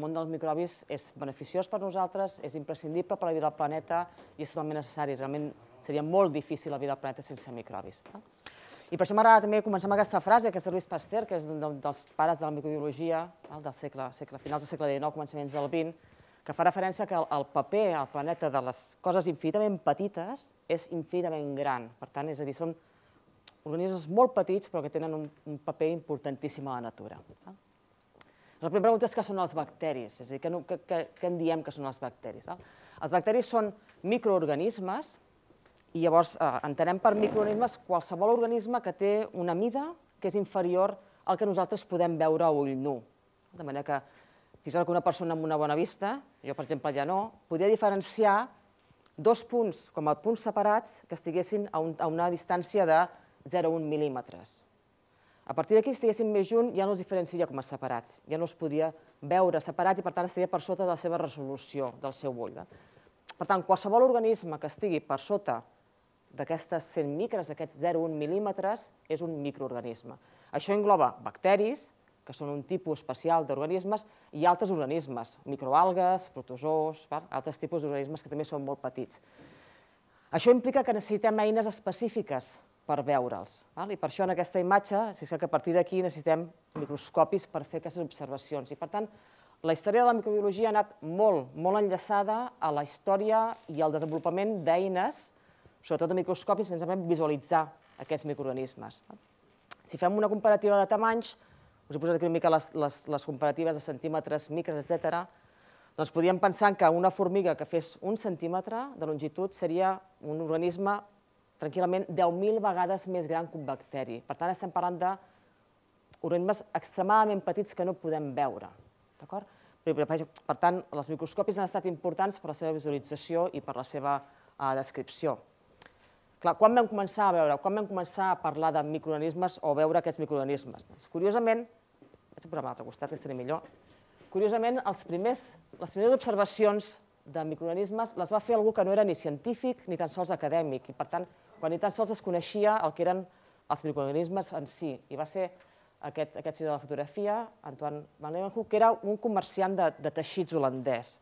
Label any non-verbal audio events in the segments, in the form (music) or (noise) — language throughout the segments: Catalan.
món dels microbis és beneficiós per nosaltres, és imprescindible per a la vida del planeta i és totalment necessari. Realment seria molt difícil la vida del planeta sense microbis. I per això m'agrada també començar amb aquesta frase que és de Louis Pasteur, que és un dels pares de la microbiologia, no? del segle, segle, finals del segle XIX, començaments del XX, que fa referència que el, el paper al planeta de les coses infinitament petites és infinitament gran. Per tant, és a dir, són organismes molt petits però que tenen un, un paper importantíssim a la natura. Eh? La primera pregunta és què són els bacteris, és a dir, què, no, que, que, que en diem que són els bacteris. Val? Els bacteris són microorganismes i llavors eh, entenem per microorganismes qualsevol organisme que té una mida que és inferior al que nosaltres podem veure a ull nu. De manera que, fixeu que una persona amb una bona vista, jo per exemple ja no, podria diferenciar dos punts com a punts separats que estiguessin a, un, a una distància de 0,1 mil·límetres. A partir d'aquí, si estiguessin més junts, ja no es diferencia com a separats, ja no es podria veure separats i, per tant, estaria per sota de la seva resolució, del seu ull. Per tant, qualsevol organisme que estigui per sota d'aquestes 100 micres, d'aquests 0,1 mil·límetres, és un microorganisme. Això engloba bacteris, que són un tipus especial d'organismes, i altres organismes, microalgues, protozoos, altres tipus d'organismes que també són molt petits. Això implica que necessitem eines específiques per veure'ls. I per això en aquesta imatge, si és que a partir d'aquí necessitem microscopis per fer aquestes observacions. I per tant, la història de la microbiologia ha anat molt, molt enllaçada a la història i al desenvolupament d'eines, sobretot de microscopis, que ens permet visualitzar aquests microorganismes. Si fem una comparativa de tamanys, us he posat aquí una mica les, les, les comparatives de centímetres, micres, etc. doncs podríem pensar que una formiga que fes un centímetre de longitud seria un organisme tranquil·lament 10.000 vegades més gran que un bacteri. Per tant, estem parlant d'organismes extremadament petits que no podem veure. D'acord? Per tant, els microscopis han estat importants per la seva visualització i per la seva eh, descripció. Clar, quan vam començar a veure, quan vam començar a parlar de microorganismes o veure aquests microorganismes? Doncs, curiosament, vaig a posar a l'altre costat, que estaré millor. Curiosament, els primers, les primeres observacions de microorganismes les va fer algú que no era ni científic ni tan sols acadèmic, i per tant, quan ni tan sols es coneixia el que eren els microorganismes en si. I va ser aquest, aquest senyor de la fotografia, Antoine van Leeuwenhoek, que era un comerciant de, de teixits holandès.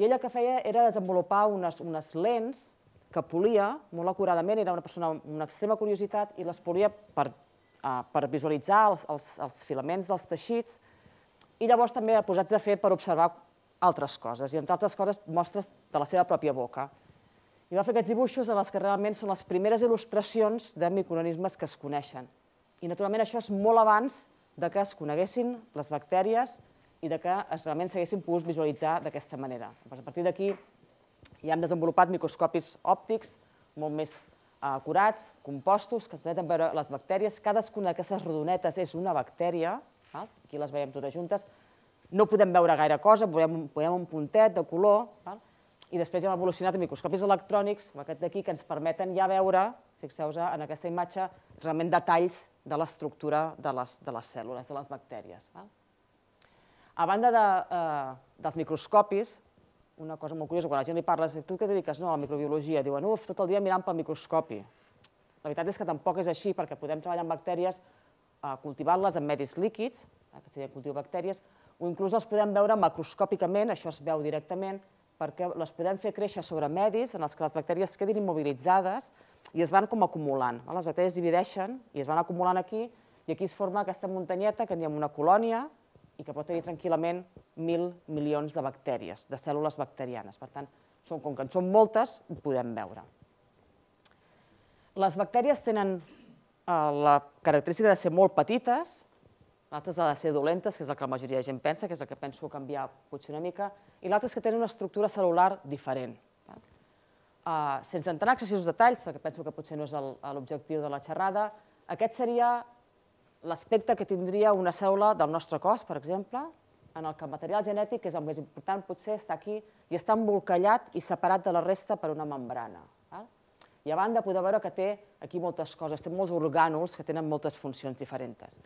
I ella el que feia era desenvolupar unes, unes lents que polia molt acuradament, era una persona amb una extrema curiositat, i les polia per, uh, per visualitzar els, els, els filaments dels teixits, i llavors també posats a fer per observar altres coses, i entre altres coses mostres de la seva pròpia boca. I va fer aquests dibuixos en els que realment són les primeres il·lustracions de microorganismes que es coneixen. I naturalment això és molt abans de que es coneguessin les bactèries i de que es, realment s'haguessin pogut visualitzar d'aquesta manera. Doncs, a partir d'aquí ja hem desenvolupat microscopis òptics molt més acurats, eh, compostos, que es permeten veure les bactèries. Cadascuna d'aquestes rodonetes és una bactèria, aquí les veiem totes juntes, no podem veure gaire cosa, veiem, veiem un puntet de color, val? i després ja hem evolucionat amb microscopis electrònics, amb aquest d'aquí, que ens permeten ja veure, fixeu-vos eh, en aquesta imatge, realment detalls de l'estructura de, les, de les cèl·lules, de les bactèries. Val? A banda de, eh, dels microscopis, una cosa molt curiosa, quan la gent li parla, tu què dediques no, a la microbiologia? Diuen, uf, tot el dia mirant pel microscopi. La veritat és que tampoc és així, perquè podem treballar amb bactèries eh, cultivant-les en medis líquids, eh, que seria cultiu bactèries, o inclús els podem veure macroscòpicament, això es veu directament, perquè les podem fer créixer sobre medis en els que les bactèries quedin immobilitzades i es van com acumulant. Les bactèries divideixen i es van acumulant aquí i aquí es forma aquesta muntanyeta que en una colònia i que pot tenir tranquil·lament mil milions de bactèries, de cèl·lules bacterianes. Per tant, són, com que en són moltes, ho podem veure. Les bactèries tenen eh, la característica de ser molt petites l'altre ha la de ser dolentes, que és el que la majoria de gent pensa, que és el que penso canviar potser una mica, i l'altre és que tenen una estructura celular diferent. Uh, sense entrar en excessius detalls, perquè penso que potser no és l'objectiu de la xerrada, aquest seria l'aspecte que tindria una cèl·lula del nostre cos, per exemple, en el que el material genètic, que és el més important, potser està aquí i està embolcallat i separat de la resta per una membrana. Val? I a banda podeu veure que té aquí moltes coses, té molts orgànols que tenen moltes funcions diferents.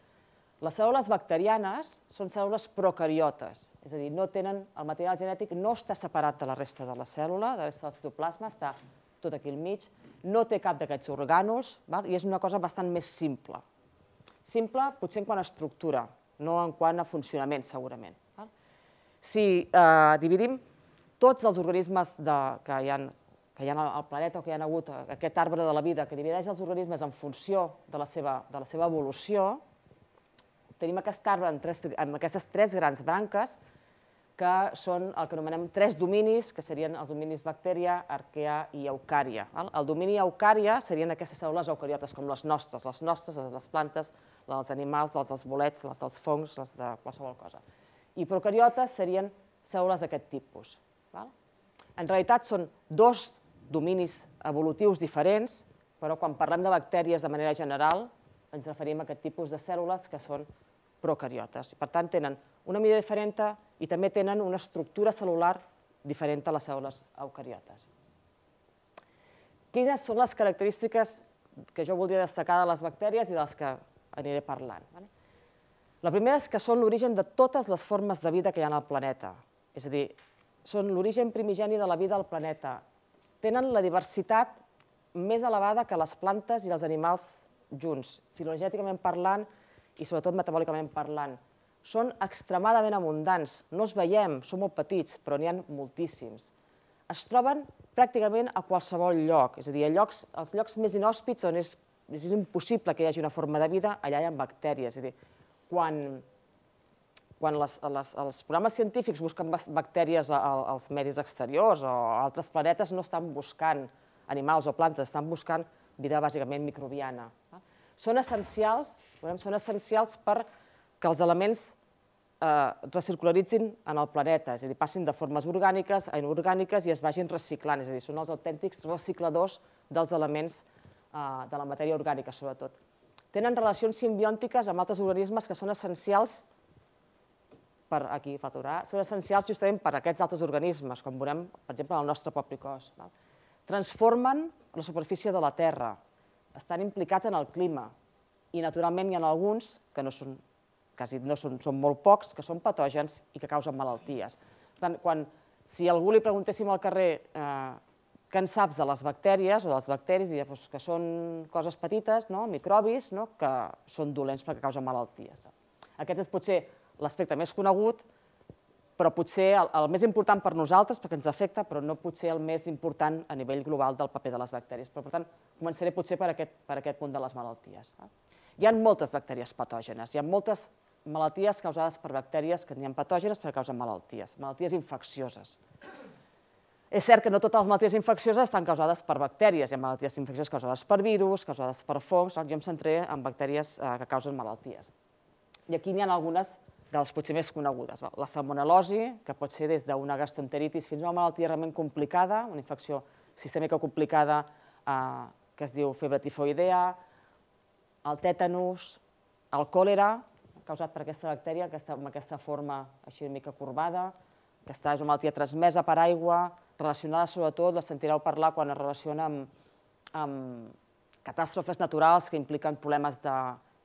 Les cèl·lules bacterianes són cèl·lules procariotes, és a dir, no tenen, el material genètic no està separat de la resta de la cèl·lula, de la resta del citoplasma, està tot aquí al mig, no té cap d'aquests orgànols, val? i és una cosa bastant més simple. Simple potser en quant a estructura, no en quant a funcionament, segurament. Val? Si eh, dividim tots els organismes de, que hi ha que hi ha al planeta o que hi ha hagut eh, aquest arbre de la vida que divideix els organismes en funció de la seva, de la seva evolució, tenim aquest arbre amb, tres, amb aquestes tres grans branques, que són el que anomenem tres dominis, que serien els dominis bactèria, arquea i eucària. Val? El domini eucària serien aquestes cèl·lules eucariotes, com les nostres, les nostres, les de les plantes, les dels animals, les dels bolets, les dels fongs, les de qualsevol cosa. I procariotes serien cèl·lules d'aquest tipus. Val? En realitat són dos dominis evolutius diferents, però quan parlem de bactèries de manera general, ens referim a aquest tipus de cèl·lules que són procariotes. Per tant, tenen una mida diferent i també tenen una estructura celular diferent a les cèl·lules eucariotes. Quines són les característiques que jo voldria destacar de les bactèries i de les que aniré parlant? La primera és que són l'origen de totes les formes de vida que hi ha al planeta. És a dir, són l'origen primigeni de la vida al planeta. Tenen la diversitat més elevada que les plantes i els animals junts, filogenèticament parlant i sobretot metabòlicament parlant. Són extremadament abundants, no els veiem, són molt petits, però n'hi ha moltíssims. Es troben pràcticament a qualsevol lloc, és a dir, a llocs, als llocs més inhòspits on és, és impossible que hi hagi una forma de vida, allà hi ha bactèries. És a dir, quan, quan les, les, els programes científics busquen bactèries als medis exteriors o a altres planetes, no estan buscant animals o plantes, estan buscant vida bàsicament microbiana. Són essencials, veurem, són essencials per que els elements eh, recircularitzin en el planeta, és a dir, passin de formes orgàniques a inorgàniques i es vagin reciclant, és a dir, són els autèntics recicladors dels elements eh, de la matèria orgànica, sobretot. Tenen relacions simbiòntiques amb altres organismes que són essencials per aquí faturar, són essencials justament per a aquests altres organismes, com veurem, per exemple, en el nostre propi cos. Val? transformen la superfície de la Terra, estan implicats en el clima, i naturalment hi ha alguns, que no són, quasi no són, són molt pocs, que són patògens i que causen malalties. Per tant, quan, si algú li preguntéssim al carrer eh, què en saps de les bactèries o dels bacteris, diria doncs, que són coses petites, no? microbis, no? que són dolents perquè causen malalties. Aquest és potser l'aspecte més conegut, però potser el, el més important per nosaltres, perquè ens afecta, però no potser el més important a nivell global del paper de les bacteris. Però, per tant, començaré potser per aquest, per aquest punt de les malalties. Eh? Hi ha moltes bacteries patògenes, hi ha moltes malalties causades per bactèries que n'hi ha patògenes però causen malalties, malalties infeccioses. És cert que no totes les malalties infeccioses estan causades per bactèries, hi ha malalties infeccioses causades per virus, causades per fongs, doncs jo em centré en bactèries eh, que causen malalties. I aquí n'hi ha algunes de les potser més conegudes. La salmonelosi, que pot ser des d'una gastroenteritis fins a una malaltia realment complicada, una infecció sistèmica complicada eh, que es diu febre tifoidea, el tètanus, el còlera, causat per aquesta bactèria, amb aquesta forma així una mica corbada, que està, és una malaltia transmesa per aigua, relacionada sobretot, la sentireu parlar quan es relaciona amb, amb catàstrofes naturals que impliquen problemes de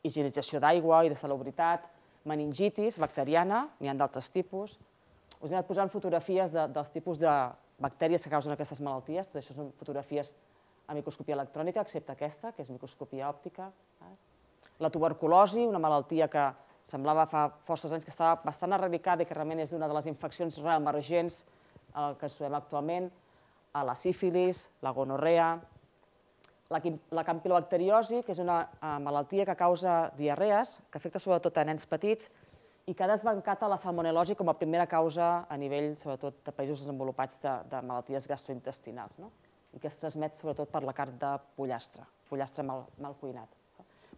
higienització d'aigua i de salubritat, meningitis bacteriana, n'hi ha d'altres tipus. Us he anat posant fotografies de, dels tipus de bactèries que causen aquestes malalties. Tot això són fotografies a microscopia electrònica, excepte aquesta, que és microscopia òptica. Eh? La tuberculosi, una malaltia que semblava fa forces anys que estava bastant erradicada i que realment és una de les infeccions reemergents eh, que ens trobem actualment, a la sífilis, la gonorrea, la campilobacteriosi, que és una eh, malaltia que causa diarrees, que afecta sobretot a nens petits, i que ha desbancat a la salmonelosi com a primera causa a nivell, sobretot, de països desenvolupats de, de malalties gastrointestinals, no? i que es transmet sobretot per la carn de pollastre, pollastre mal, mal cuinat.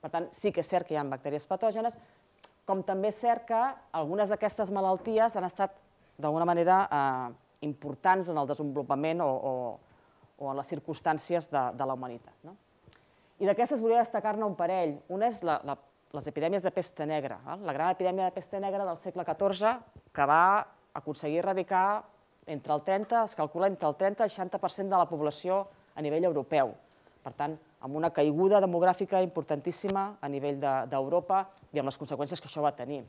Per tant, sí que és cert que hi ha bactèries patògenes, com també és cert que algunes d'aquestes malalties han estat, d'alguna manera, eh, importants en el desenvolupament o, o o en les circumstàncies de, de la humanitat. No? I d'aquestes volia destacar-ne un parell. Una és la, la, les epidèmies de pesta negra, eh? la gran epidèmia de pesta negra del segle XIV, que va aconseguir erradicar entre el 30, es calcula entre el 30 i el 60% de la població a nivell europeu. Per tant, amb una caiguda demogràfica importantíssima a nivell d'Europa de, i amb les conseqüències que això va tenir.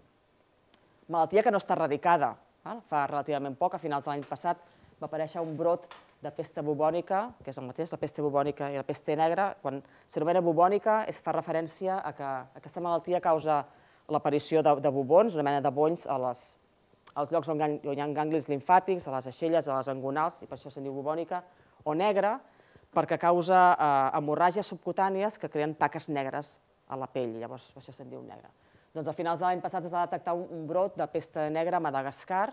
Malaltia que no està erradicada. Eh? Fa relativament poc, a finals de l'any passat, va aparèixer un brot de pesta bubònica, que és el mateix, la pesta bubònica i la pesta negra, quan s'anomena bubònica es fa referència a que aquesta malaltia causa l'aparició de, de bubons, una mena de bonys a les, als llocs on, on hi ha ganglis linfàtics, a les aixelles, a les angonals, i per això se'n diu bubònica, o negra, perquè causa eh, hemorràgies subcutànies que creen taques negres a la pell, llavors per això se'n diu negra. Doncs a finals de l'any passat es va detectar un, un brot de pesta negra a Madagascar,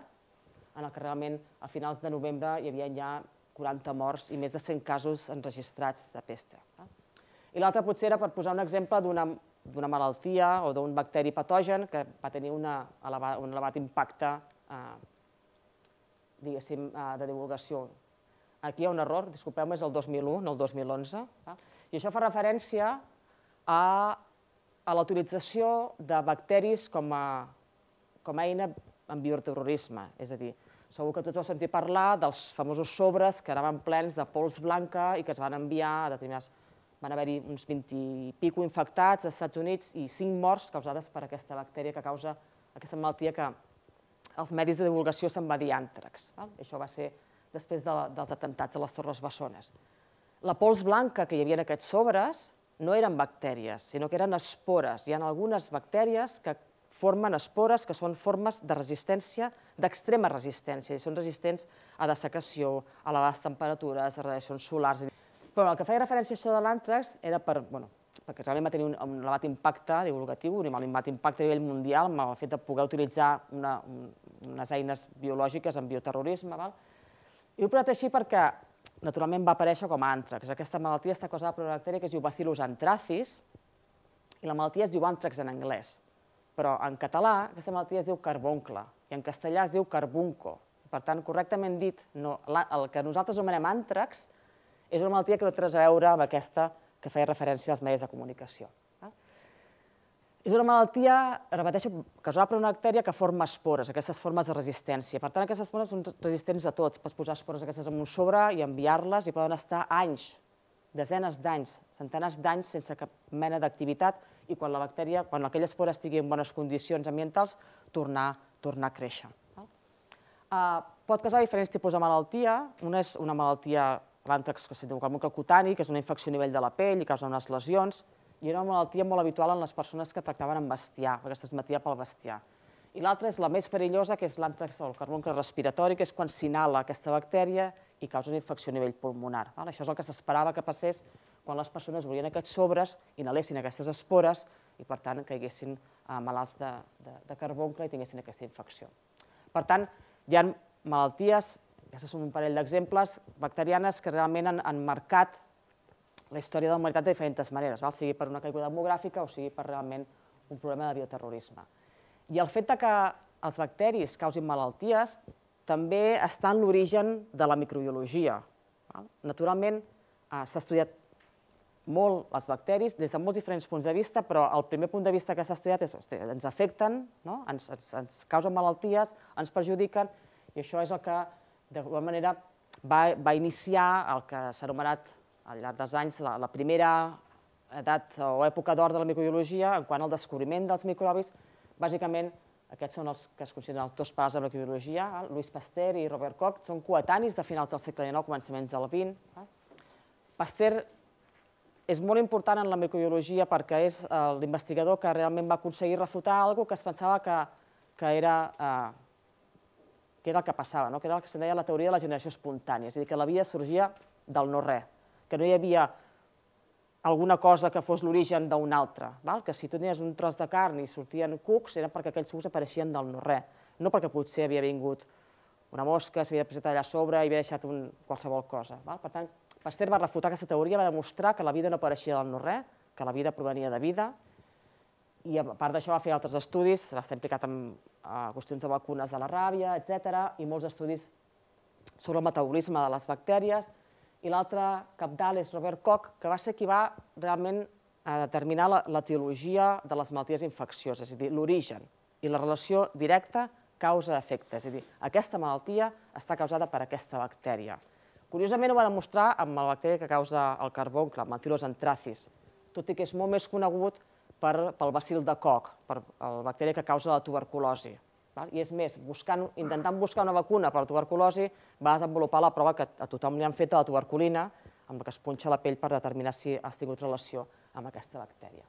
en el que realment a finals de novembre hi havia ja 40 morts i més de 100 casos enregistrats de pesta. Eh? I l'altre potser era per posar un exemple d'una malaltia o d'un bacteri patogen que va tenir una, un elevat impacte eh, eh, de divulgació. Aquí hi ha un error, disculpeu-me, és el 2001, no el 2011. Eh? I això fa referència a, a l'autorització de bacteris com a, com a eina en bioterrorisme, és a dir, Segur que tots vau sentir parlar dels famosos sobres que anaven plens de pols blanca i que es van enviar a determinades... Van haver-hi uns 20 i pico infectats als Estats Units i 5 morts causades per aquesta bactèria que causa aquesta malaltia que els medis de divulgació se'n va dir àntrax. Val? Això va ser després de, dels atemptats de les Torres Bessones. La pols blanca que hi havia en aquests sobres no eren bactèries, sinó que eren espores. Hi ha algunes bactèries que formen espores que són formes de resistència, d'extrema resistència, i són resistents a dessecació, a elevades temperatures, a radiacions solars. Però el que feia referència a això de l'àntrax era per, bueno, perquè realment va tenir un, un elevat impacte divulgatiu, un elevat impacte a nivell mundial, amb el fet de poder utilitzar una, un, unes eines biològiques en bioterrorisme. Val? I ho portat així perquè naturalment va aparèixer com a àntrax. Aquesta malaltia està causada per una bactèria que es diu Bacillus anthracis, i la malaltia es diu àntrax en anglès però en català aquesta malaltia es diu carboncle i en castellà es diu carbunco. Per tant, correctament dit, no, la, el que nosaltres anomenem àntrax és una malaltia que no té res a veure amb aquesta que feia referència als medis de comunicació. Eh? És una malaltia, repeteixo, causada per una bactèria que forma espores, aquestes formes de resistència. Per tant, aquestes espores són resistents a tots. Pots posar espores aquestes en un sobre i enviar-les i poden estar anys, desenes d'anys, centenars d'anys sense cap mena d'activitat i quan la bactèria, quan aquella espora estigui en bones condicions ambientals, tornar, tornar a créixer. Uh, pot causar diferents tipus de malaltia. Una és una malaltia, l'àntrax que diu com un cutani, que és una infecció a nivell de la pell i causa unes lesions, i era una malaltia molt habitual en les persones que tractaven amb bestiar, perquè es transmetia pel bestiar. I l'altra és la més perillosa, que és l'àntrax o el carboncle respiratori, que és quan s'inhala aquesta bactèria i causa una infecció a nivell pulmonar. Val? Això és el que s'esperava que passés quan les persones volien aquests sobres, inhalessin aquestes espores i, per tant, caiguessin eh, malalts de, de, de carboncle i tinguessin aquesta infecció. Per tant, hi ha malalties, aquestes són un parell d'exemples, bacterianes que realment han, han marcat la història de la humanitat de diferents maneres, val? sigui per una caiguda demogràfica o sigui per realment un problema de bioterrorisme. I el fet que els bacteris causin malalties també està en l'origen de la microbiologia. Val? Naturalment, eh, s'ha estudiat molt els bacteris des de molts diferents punts de vista, però el primer punt de vista que s'ha estudiat és que ens afecten, no? ens, ens, ens causen malalties, ens perjudiquen, i això és el que, d'alguna manera, va, va iniciar el que s'ha anomenat al llarg dels anys la, la primera edat o època d'or de la microbiologia en quant al descobriment dels microbis. Bàsicament, aquests són els que es consideren els dos pares de la microbiologia, eh? Louis Pasteur i Robert Koch, són coetanis de finals del segle XIX, començaments del XX. Eh? Pasteur és molt important en la microbiologia perquè és eh, l'investigador que realment va aconseguir refutar alguna que es pensava que, que, era, eh, que era el que passava, no? que era el que se'n deia la teoria de la generació espontània, és a dir, que la vida sorgia del no-res, que no hi havia alguna cosa que fos l'origen d'un altre, val? que si tu tenies un tros de carn i sortien cucs era perquè aquells cucs apareixien del no-res, no perquè potser havia vingut una mosca, s'havia posat allà a sobre i havia deixat un, qualsevol cosa. Val? Per tant, Pasteur va refutar aquesta teoria, va demostrar que la vida no apareixia del no re que la vida provenia de vida, i a part d'això va fer altres estudis, va estar implicat en qüestions de vacunes de la ràbia, etc i molts estudis sobre el metabolisme de les bactèries, i l'altre capdalt és Robert Koch, que va ser qui va realment eh, determinar determinar l'etiologia de les malalties infeccioses, és a dir, l'origen i la relació directa causa-efecte, és a dir, aquesta malaltia està causada per aquesta bactèria. Curiosament ho va demostrar amb la bacteria que causa el carboncle, Mantilos antracis, tot i que és molt més conegut per, pel bacil de coc, per el bacteria que causa la tuberculosi. Val? I és més, buscant, intentant buscar una vacuna per la tuberculosi, va desenvolupar la prova que a tothom li han fet de la tuberculina, amb la que es punxa la pell per determinar si has tingut relació amb aquesta bactèria.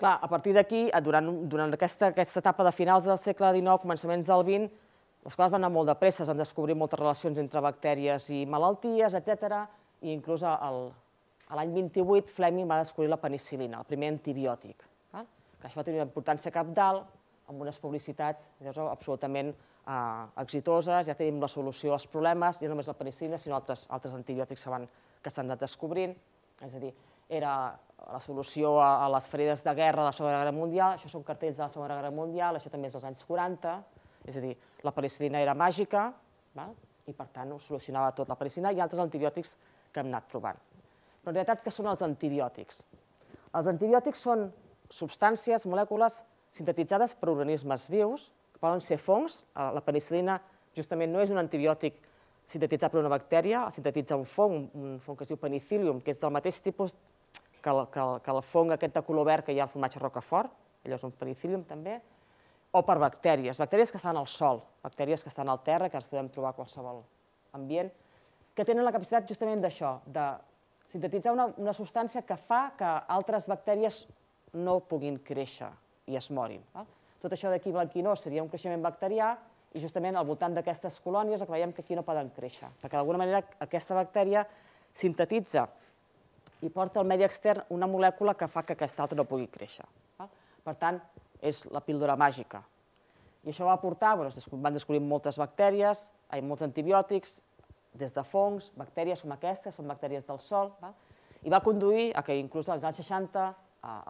Clar, a partir d'aquí, durant, durant aquesta, aquesta etapa de finals del segle XIX, començaments del XX, les coses van anar molt de pressa, van descobrir moltes relacions entre bactèries i malalties, etc. I inclús l'any 28 Fleming va descobrir la penicilina, el primer antibiòtic. Val? Que això va tenir una importància cap dalt, amb unes publicitats ja sabeu, absolutament eh, exitoses, ja tenim la solució als problemes, ja no només la penicilina, sinó altres, altres antibiòtics que, que s'han anat descobrint. És a dir, era la solució a, a les ferides de guerra de la Segona Guerra Mundial, això són cartells de la Segona Guerra Mundial, això també és dels anys 40, és a dir, la penicilina era màgica val? i, per tant, ho solucionava tot la penicilina i altres antibiòtics que hem anat trobant. Però en realitat, què són els antibiòtics? Els antibiòtics són substàncies, molècules sintetitzades per organismes vius, que poden ser fongs. Eh, la penicilina justament no és un antibiòtic sintetitzat per una bactèria, el sintetitza un fong, un fong que es diu penicillium, que és del mateix tipus que el, que el, que el fong aquest de color verd que hi ha al formatge rocafort, allò és un penicillium també, o per bactèries, bactèries que estan al sol, bactèries que estan al terra, que les podem trobar a qualsevol ambient, que tenen la capacitat justament d'això, de sintetitzar una, una substància que fa que altres bactèries no puguin créixer i es morin. Val? Tot això d'aquí blanquinós seria un creixement bacterià i justament al voltant d'aquestes colònies el que veiem que aquí no poden créixer, perquè d'alguna manera aquesta bactèria sintetitza i porta al medi extern una molècula que fa que aquesta altra no pugui créixer. Val? Per tant, és la píldora màgica. I això va portar, bueno, van descobrir moltes bactèries, ha molts antibiòtics, des de fongs, bactèries com aquestes, són bactèries del sol, va? i va conduir a que inclús als anys 60,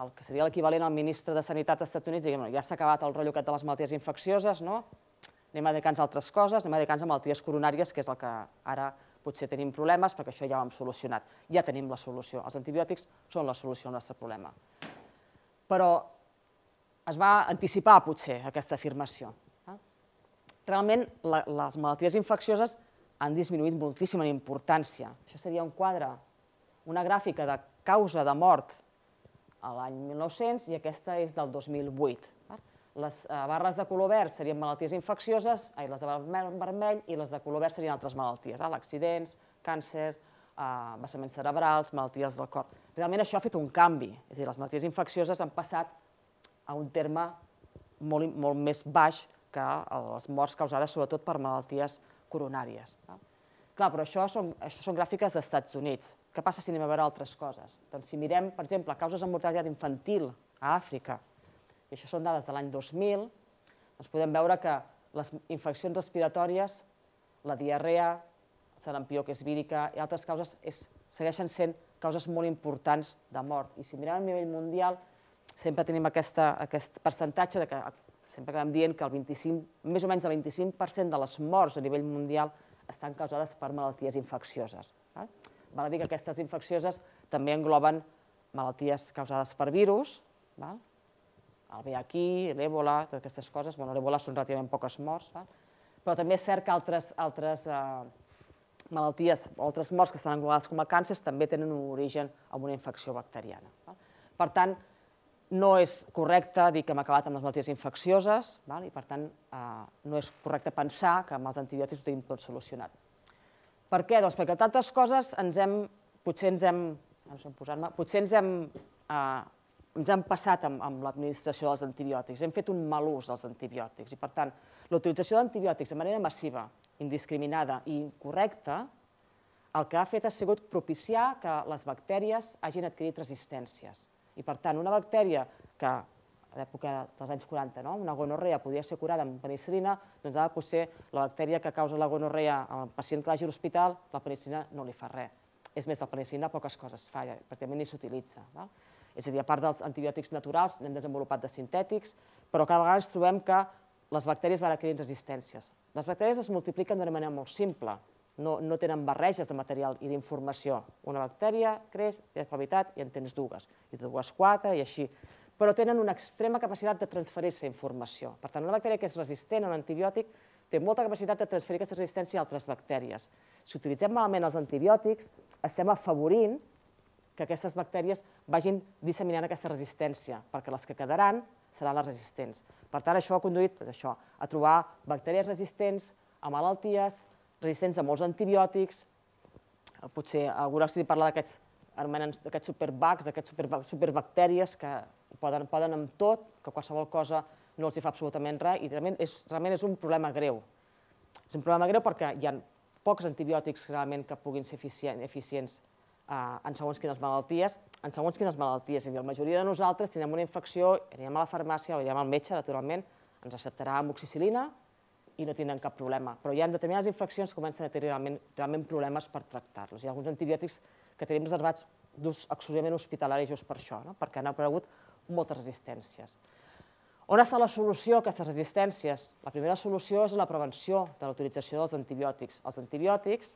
el que seria l'equivalent al ministre de Sanitat dels Estats Units, diguem, ja s'ha acabat el rotllo aquest de les malalties infeccioses, no? anem a dedicar-nos a altres coses, anem a dedicar-nos a malalties coronàries, que és el que ara potser tenim problemes, perquè això ja ho hem solucionat. Ja tenim la solució. Els antibiòtics són la solució al nostre problema. Però es va anticipar, potser, aquesta afirmació. Eh? Realment, les malalties infeccioses han disminuït moltíssim en importància. Això seria un quadre, una gràfica de causa de mort a l'any 1900 i aquesta és del 2008. Eh? Les eh, barres de color verd serien malalties infeccioses, les de vermell i les de color verd serien altres malalties, eh? càncer, eh, vessaments cerebrals, malalties del cor. Realment això ha fet un canvi, és a dir, les malalties infeccioses han passat a un terme molt, molt més baix que les morts causades sobretot per malalties coronàries. Clar, però això són, això són gràfiques dels Estats Units. Què passa si anem a veure altres coses? Doncs si mirem, per exemple, causes de mortalitat infantil a Àfrica, i això són dades de l'any 2000, doncs podem veure que les infeccions respiratòries, la diarrea, sarampió que és vírica i altres causes és, segueixen sent causes molt importants de mort. I si mirem a nivell mundial, sempre tenim aquesta, aquest percentatge de que sempre acabem dient que el 25, més o menys el 25% de les morts a nivell mundial estan causades per malalties infeccioses. Val? Val a dir que aquestes infeccioses també engloben malalties causades per virus, val? el VIH, l'èbola, totes aquestes coses. Bueno, l'èbola són relativament poques morts, val? però també és cert que altres, altres eh, malalties, altres morts que estan englobades com a càncers també tenen un origen amb una infecció bacteriana. Val? Per tant, no és correcte dir que hem acabat amb les malalties infeccioses, val? i per tant eh, no és correcte pensar que amb els antibiòtics ho tenim tot solucionat. Per què? Doncs perquè tantes coses ens hem, potser ens hem, potser ens hem, eh, ens hem passat amb, amb l'administració dels antibiòtics, hem fet un mal ús dels antibiòtics, i per tant l'utilització d'antibiòtics de manera massiva, indiscriminada i incorrecta, el que ha fet ha sigut propiciar que les bactèries hagin adquirit resistències. I per tant, una bactèria que a l'època dels anys 40, no? una gonorrea podia ser curada amb penicilina, doncs ara potser la bactèria que causa la gonorrea al pacient que vagi a l'hospital, la penicilina no li fa res. És més, la penicilina poques coses fa, ja, pràcticament ni s'utilitza. És a dir, a part dels antibiòtics naturals, n'hem desenvolupat de sintètics, però cada vegada ens trobem que les bactèries van adquirint resistències. Les bactèries es multipliquen d'una manera molt simple, no, no tenen barreges de material i d'informació. Una bactèria creix, té probabilitat, i en tens dues, i dues quatre, i així. Però tenen una extrema capacitat de transferir-se informació. Per tant, una bactèria que és resistent a un antibiòtic té molta capacitat de transferir aquesta resistència a altres bactèries. Si utilitzem malament els antibiòtics, estem afavorint que aquestes bactèries vagin disseminant aquesta resistència, perquè les que quedaran seran les resistents. Per tant, això ha conduït a, doncs, això, a trobar bactèries resistents a malalties, resistents a molts antibiòtics, eh, potser algú de parla d'aquests anomenen d'aquests superbugs, d'aquests superbactèries que poden, poden amb tot, que qualsevol cosa no els hi fa absolutament res, i realment és, realment és un problema greu. És un problema greu perquè hi ha pocs antibiòtics realment que puguin ser eficient, eficients eh, en segons quines malalties, en segons quines malalties. I dir, la majoria de nosaltres tenim una infecció, anirem a la farmàcia o anem al metge, naturalment, ens acceptarà amoxicilina, i no tindran cap problema. Però hi ha determinades infeccions que comencen a tenir realment, realment problemes per tractar-los. Hi ha alguns antibiòtics que tenim reservats d'ús exclusivament hospitalari just per això, no? perquè han aparegut moltes resistències. On està la solució a aquestes resistències? La primera solució és la prevenció de l'utilització dels antibiòtics. Els antibiòtics,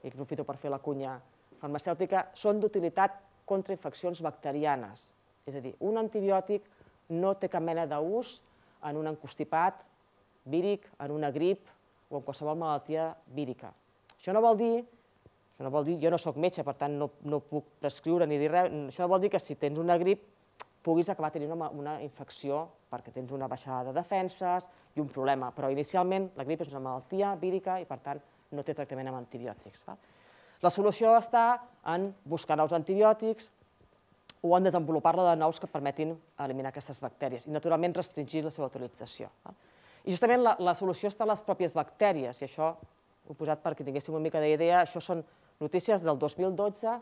i aprofito per fer la cunya farmacèutica, són d'utilitat contra infeccions bacterianes. És a dir, un antibiòtic no té cap mena d'ús en un encostipat, víric, en una grip o en qualsevol malaltia vírica. Això no vol dir, això no vol dir jo no sóc metge, per tant no, no puc prescriure ni dir res, això no vol dir que si tens una grip puguis acabar tenint una, una infecció perquè tens una baixada de defenses i un problema, però inicialment la grip és una malaltia vírica i per tant no té tractament amb antibiòtics. Va? La solució està en buscar nous antibiòtics o en desenvolupar-la de nous que permetin eliminar aquestes bactèries i, naturalment, restringir la seva utilització. Va? I justament la, la solució està en les pròpies bactèries, i això, ho he posat perquè tinguéssim una mica d'idea, això són notícies del 2012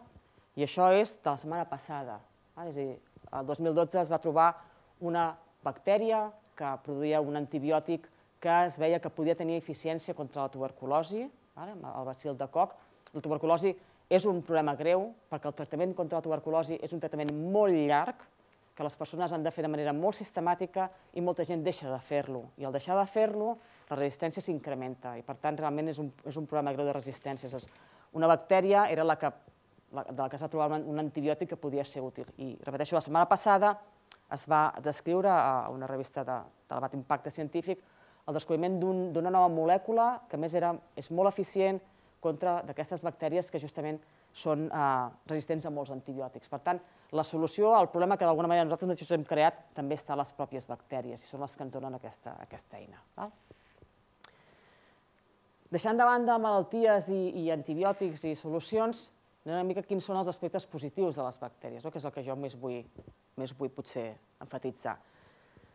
i això és de la setmana passada. Eh? És a dir, el 2012 es va trobar una bactèria que produïa un antibiòtic que es veia que podia tenir eficiència contra la tuberculosi, el bacil de coc. La tuberculosi és un problema greu perquè el tractament contra la tuberculosi és un tractament molt llarg, que les persones han de fer de manera molt sistemàtica i molta gent deixa de fer-lo. I al deixar de fer-lo, la resistència s'incrementa i, per tant, realment és un, és un problema greu de resistències. Una bactèria era la que, la, de la que s'ha trobat un, antibiòtic que podia ser útil. I, repeteixo, la setmana passada es va descriure a una revista de, l'abat impacte científic el descobriment d'una un, nova molècula que, més, era, és molt eficient contra d'aquestes bactèries que justament són eh, resistents a molts antibiòtics. Per tant, la solució al problema que d'alguna manera nosaltres mateixos hem creat també està a les pròpies bactèries i són les que ens donen aquesta, aquesta eina. Val? Deixant de banda malalties i, i antibiòtics i solucions, anem una mica quins són els aspectes positius de les bactèries, que és el que jo més vull, més vull potser enfatitzar.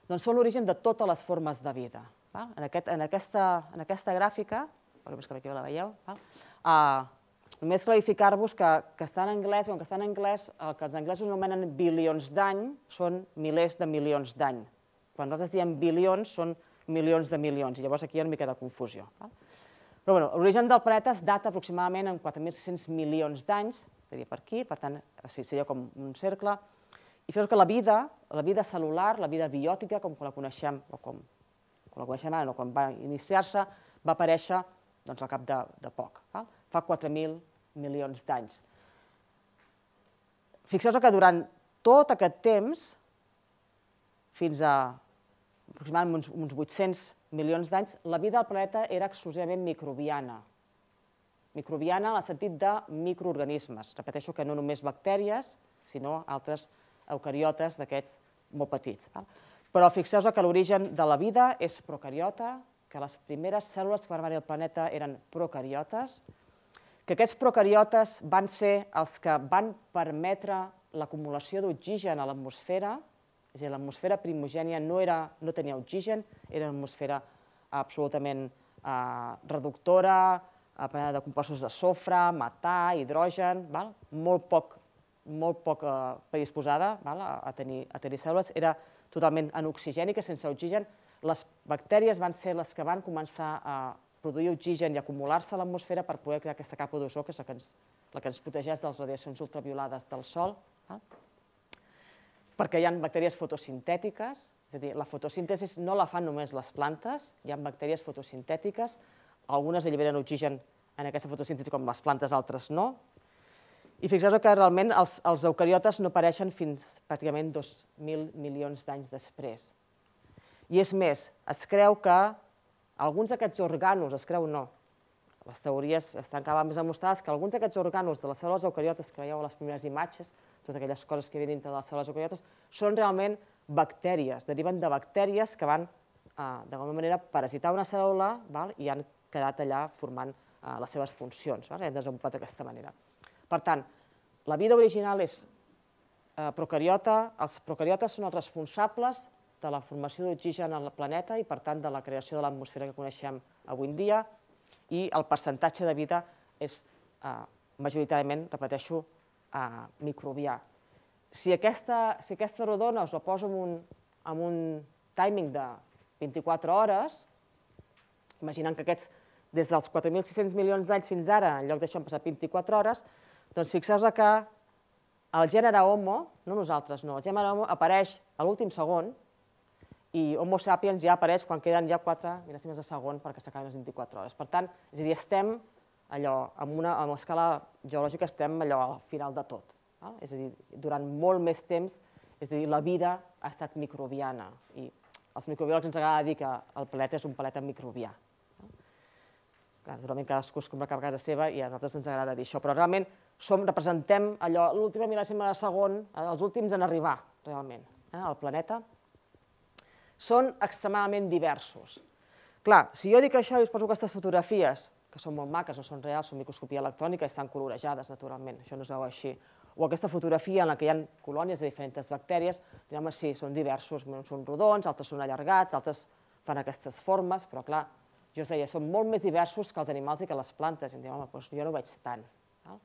Doncs són l'origen de totes les formes de vida. Val? En, aquest, en, aquesta, en aquesta gràfica, per més que aquí la veieu, val? Ah, Només clarificar-vos que, que està en anglès, com que està en anglès, el que els anglesos anomenen bilions d'any són milers de milions d'any. Quan nosaltres diem bilions són milions de milions, i llavors aquí hi ha una mica de confusió. Val? Però bueno, l'origen del planeta es data aproximadament en 4.600 milions d'anys, seria per aquí, per tant, seria com un cercle, i fixeu que la vida, la vida celular, la vida biòtica, com la coneixem, o com, com la coneixem ara, o quan va iniciar-se, va aparèixer doncs, al cap de, de poc, val? fa 4.000 milions d'anys. Fixeu-vos que durant tot aquest temps, fins a aproximadament uns, uns 800 milions d'anys, la vida del planeta era exclusivament microbiana. Microbiana en el sentit de microorganismes. Repeteixo que no només bactèries, sinó altres eucariotes d'aquests molt petits. Val? Però fixeu-vos que l'origen de la vida és procariota, que les primeres cèl·lules que van venir al planeta eren procariotes, que aquests procariotes van ser els que van permetre l'acumulació d'oxigen a l'atmosfera, és a dir, l'atmosfera primogènia no, era, no tenia oxigen, era una atmosfera absolutament eh, reductora, eh, plena de compostos de sofre, metà, hidrogen, val? molt poc, molt poc eh, predisposada val? A, a, tenir, a tenir cèl·lules, era totalment anoxigènica, sense oxigen. Les bactèries van ser les que van començar a, produir oxigen i acumular-se a l'atmosfera per poder crear aquesta capa d'ozó, que és la que, ens, la que ens protegeix de les radiacions ultraviolades del Sol, Eh? perquè hi ha bactèries fotosintètiques, és a dir, la fotosíntesi no la fan només les plantes, hi ha bactèries fotosintètiques, algunes alliberen oxigen en aquesta fotosíntesi com les plantes, altres no, i fixeu-vos que realment els, els eucariotes no apareixen fins pràcticament 2.000 milions d'anys després. I és més, es creu que alguns d'aquests organos, es creu no, les teories estan cada vegada més demostrades que alguns d'aquests organos de les cèl·lules eucariotes que veieu a les primeres imatges, totes aquelles coses que hi ha dintre de les cèl·lules eucariotes, són realment bactèries, deriven de bactèries que van, eh, d'alguna manera, parasitar una cèl·lula val? i han quedat allà formant eh, les seves funcions, val? i han desenvolupat d'aquesta manera. Per tant, la vida original és eh, procariota, els procariotes són els responsables de la formació d'oxigen al planeta i, per tant, de la creació de l'atmosfera que coneixem avui en dia, i el percentatge de vida és eh, majoritàriament, repeteixo, eh, microbià. Si aquesta, si aquesta rodona us la poso en un, un timing de 24 hores, imaginant que aquests, des dels 4.600 milions d'anys fins ara, en lloc d'això han passat 24 hores, doncs fixeu-vos que el gènere Homo, no nosaltres, no, el gènere Homo apareix a l'últim segon, i Homo sapiens ja apareix quan queden ja 4 mil·lèsimes de segon perquè s'acaben les 24 hores. Per tant, és a dir, estem allò, amb una, en una escala geològica estem allò al final de tot. Val? És a dir, durant molt més temps, és a dir, la vida ha estat microbiana i els microbiòlegs ens agrada dir que el planeta és un planeta microbià. Clar, naturalment cadascú es compra cap casa seva i a nosaltres ens agrada dir això, però realment som, representem allò, l'última mil·lèsima de segon, eh, els últims en arribar, realment, eh, al planeta, són extremadament diversos. Clar, si jo dic això i us poso aquestes fotografies, que són molt maques, no són reals, són microscopia electrònica i estan colorejades, naturalment, això no es veu així, o aquesta fotografia en la que hi ha colònies de diferents bactèries, diguem sí, són diversos, uns són rodons, altres són allargats, altres fan aquestes formes, però clar, jo us deia, són molt més diversos que els animals i que les plantes, i em diuen, home, doncs jo no ho veig tant. Val?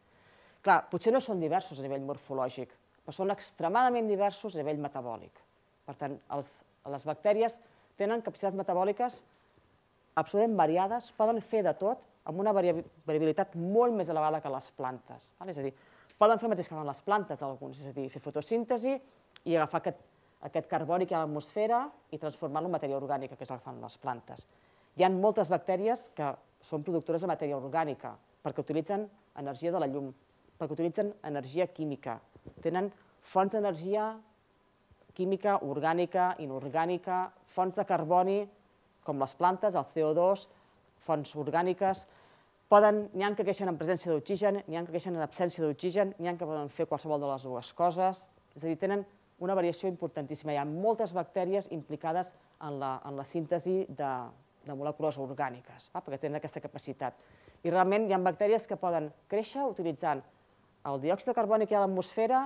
Clar, potser no són diversos a nivell morfològic, però són extremadament diversos a nivell metabòlic. Per tant, els les bactèries tenen capacitats metabòliques absolutament variades, poden fer de tot amb una variabilitat molt més elevada que les plantes. És a dir, poden fer el mateix que fan les plantes alguns, és a dir, fer fotosíntesi i agafar aquest, aquest carboni que hi ha a l'atmosfera i transformar-lo en matèria orgànica, que és el que fan les plantes. Hi ha moltes bactèries que són productores de matèria orgànica, perquè utilitzen energia de la llum, perquè utilitzen energia química, tenen fonts d'energia química orgànica, inorgànica, fonts de carboni, com les plantes, el CO2, fonts orgàniques, poden, n'hi ha que creixen en presència d'oxigen, n'hi ha que creixen en absència d'oxigen, n'hi ha que poden fer qualsevol de les dues coses, és a dir, tenen una variació importantíssima. Hi ha moltes bactèries implicades en la, en la síntesi de, de molècules orgàniques, va? perquè tenen aquesta capacitat. I realment hi ha bactèries que poden créixer utilitzant el diòxid de carboni que hi ha a l'atmosfera,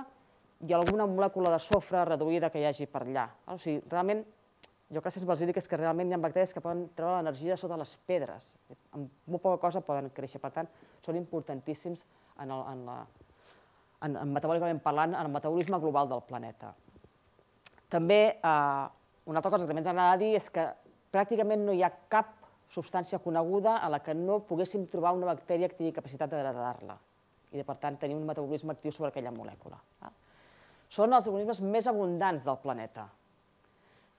i alguna molècula de sofre reduïda que hi hagi per allà. O sigui, realment, jo crec que és basíliques que realment hi ha bacteris que poden treure l'energia sota les pedres. Amb molt poca cosa poden créixer. Per tant, són importantíssims en, el, en la, en, en metabòlicament parlant, en el metabolisme global del planeta. També, eh, una altra cosa que també ens agrada dir és que pràcticament no hi ha cap substància coneguda a la que no poguéssim trobar una bactèria que tingui capacitat de degradar-la i, de, per tant, tenir un metabolisme actiu sobre aquella molècula. Val? Ah són els organismes més abundants del planeta.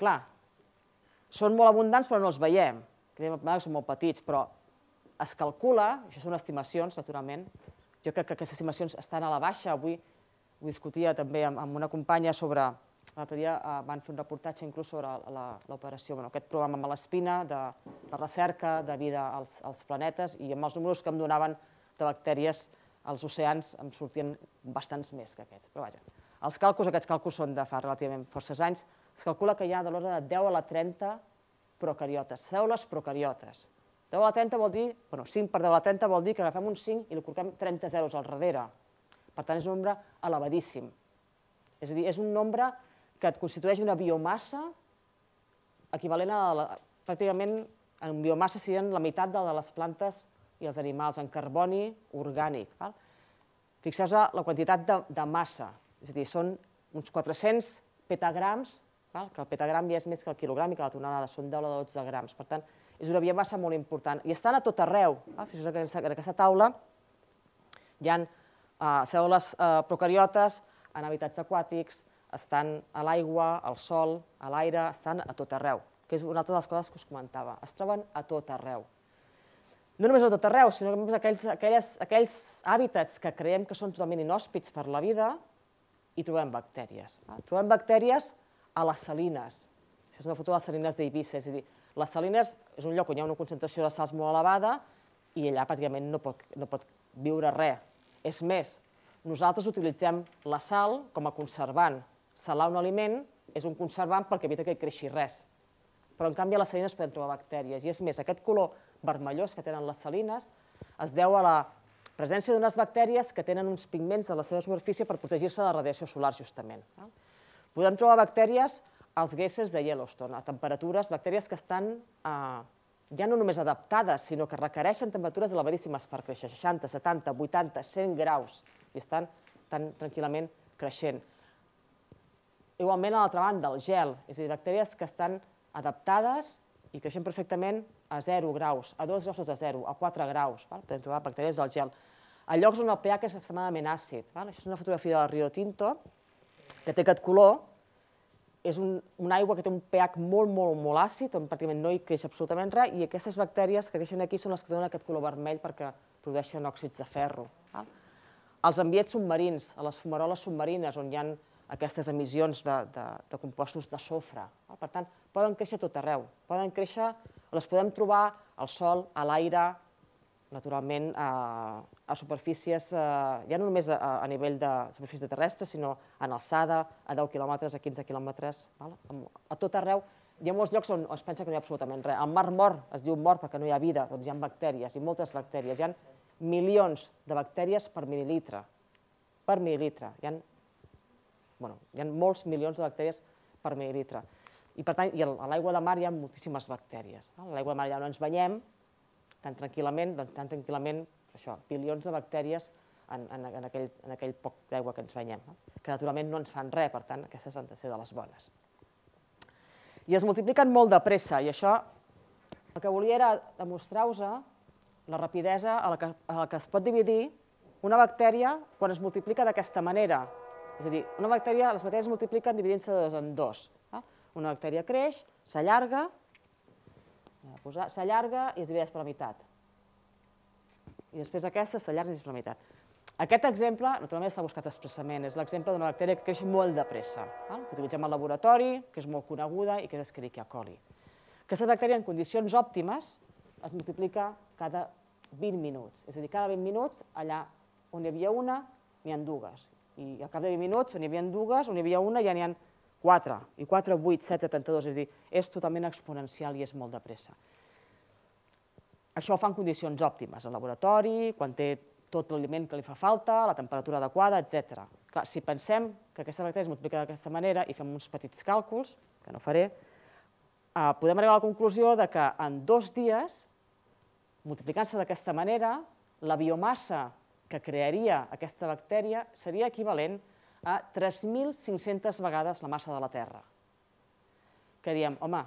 Clar, són molt abundants però no els veiem. Creiem que són molt petits, però es calcula, això són estimacions, naturalment, jo crec que aquestes estimacions estan a la baixa. Avui ho discutia també amb, amb una companya sobre... L'altre dia eh, van fer un reportatge inclús sobre l'operació, bueno, aquest programa amb l'espina, de la recerca de vida als, als planetes, i amb els números que em donaven de bactèries als oceans em sortien bastants més que aquests, però vaja. Els càlculs, aquests càlculs són de fa relativament forces anys, es calcula que hi ha de l'ordre de 10 a la 30 procariotes, cèl·lules procariotes. 10 a la 30 vol dir, bueno, 5 per 10 a la 30 vol dir que agafem un 5 i li col·loquem 30 zeros al darrere. Per tant, és un nombre elevadíssim. És a dir, és un nombre que et constitueix una biomassa equivalent a la, pràcticament en biomassa serien la meitat de les plantes i els animals, en carboni orgànic. Val? Fixeu-vos la quantitat de, de massa, és a dir, són uns 400 petagrams, val? que el petagram ja és més que el quilogram i que la tonelada són 10 o 12 grams. Per tant, és una via massa molt important. I estan a tot arreu. Val? Fixeu que en aquesta taula hi ha uh, eh, cèl·lules uh, procariotes en habitats aquàtics, estan a l'aigua, al sol, a l'aire, estan a tot arreu, que és una altra de les coses que us comentava. Es troben a tot arreu. No només a tot arreu, sinó que aquells, aquelles, aquells hàbitats que creiem que són totalment inhòspits per la vida, hi trobem bactèries. Eh? Trobem bactèries a les salines. Això és una foto de les salines d'Eivissa, és a dir, les salines és un lloc on hi ha una concentració de salts molt elevada i allà pràcticament no pot, no pot viure res. És més, nosaltres utilitzem la sal com a conservant. Salar un aliment és un conservant perquè evita que hi creixi res. Però, en canvi, a les salines podem trobar bactèries. I és més, aquest color vermellós que tenen les salines es deu a la presència d'unes bactèries que tenen uns pigments de la seva superfície per protegir-se de la radiació solar, justament. Podem trobar bactèries als guèssers de Yellowstone, a temperatures, bactèries que estan eh, ja no només adaptades, sinó que requereixen temperatures elevadíssimes per créixer, 60, 70, 80, 100 graus, i estan tan tranquil·lament creixent. Igualment, a l'altra banda, el gel, és a dir, bactèries que estan adaptades i creixen perfectament a 0 graus, a 2 graus sota 0, a 4 graus. Val? Podem trobar bactèries del gel a llocs on el pH és extremadament àcid. Val? Això és una fotografia de Rio Tinto, que té aquest color, és un, una aigua que té un pH molt, molt, molt àcid, on pràcticament no hi creix absolutament res, i aquestes bactèries que creixen aquí són les que donen aquest color vermell perquè produeixen òxids de ferro. Val? Els ambients submarins, a les fumaroles submarines, on hi ha aquestes emissions de, de, de compostos de sofre. Val? Per tant, poden créixer tot arreu. Poden créixer, les podem trobar al sol, a l'aire, naturalment, eh, a superfícies, eh, ja no només a, a nivell de superfície terrestre, sinó en alçada, a 10 quilòmetres, a 15 quilòmetres, val? a tot arreu. Hi ha molts llocs on es pensa que no hi ha absolutament res. El mar mort es diu mort perquè no hi ha vida, doncs hi ha bactèries, i moltes bactèries. Hi ha milions de bactèries per mil·lilitre. Per mil·lilitre. Hi ha, bueno, hi ha molts milions de bactèries per mil·lilitre. I per tant, i a l'aigua de mar hi ha moltíssimes bactèries. A l'aigua de mar ja no ens banyem, tan tranquil·lament, doncs, tan tranquil·lament, això, bilions de bactèries en, en, en, aquell, en aquell poc d'aigua que ens banyem, no? que naturalment no ens fan res, per tant, aquestes han de ser de les bones. I es multipliquen molt de pressa, i això el que volia era demostrar-vos eh, la rapidesa a la, que, a la que es pot dividir una bactèria quan es multiplica d'aquesta manera. És a dir, una bactèria, les bactèries es multipliquen dividint-se de dos en dos. Eh? Una bactèria creix, s'allarga Eh, ah, s'allarga i es divideix per la meitat. I després aquesta s'allarga i es divideix per la meitat. Aquest exemple, naturalment, està buscat expressament, és l'exemple d'una bactèria que creix molt de pressa, val? que utilitzem al laboratori, que és molt coneguda i que és Escherichia coli. Aquesta bactèria, en condicions òptimes, es multiplica cada 20 minuts. És a dir, cada 20 minuts, allà on hi havia una, n'hi ha dues. I al cap de 20 minuts, on hi havia dues, on hi havia una, ja n'hi ha 4, i 4, 8, 7, 72, és dir, és totalment exponencial i és molt de pressa. Això ho fa en condicions òptimes, al laboratori, quan té tot l'aliment que li fa falta, la temperatura adequada, etc. Clar, si pensem que aquesta bacteria es multiplica d'aquesta manera i fem uns petits càlculs, que no faré, eh, podem arribar a la conclusió de que en dos dies, multiplicant-se d'aquesta manera, la biomassa que crearia aquesta bactèria seria equivalent a a 3.500 vegades la massa de la Terra. Que diem, home,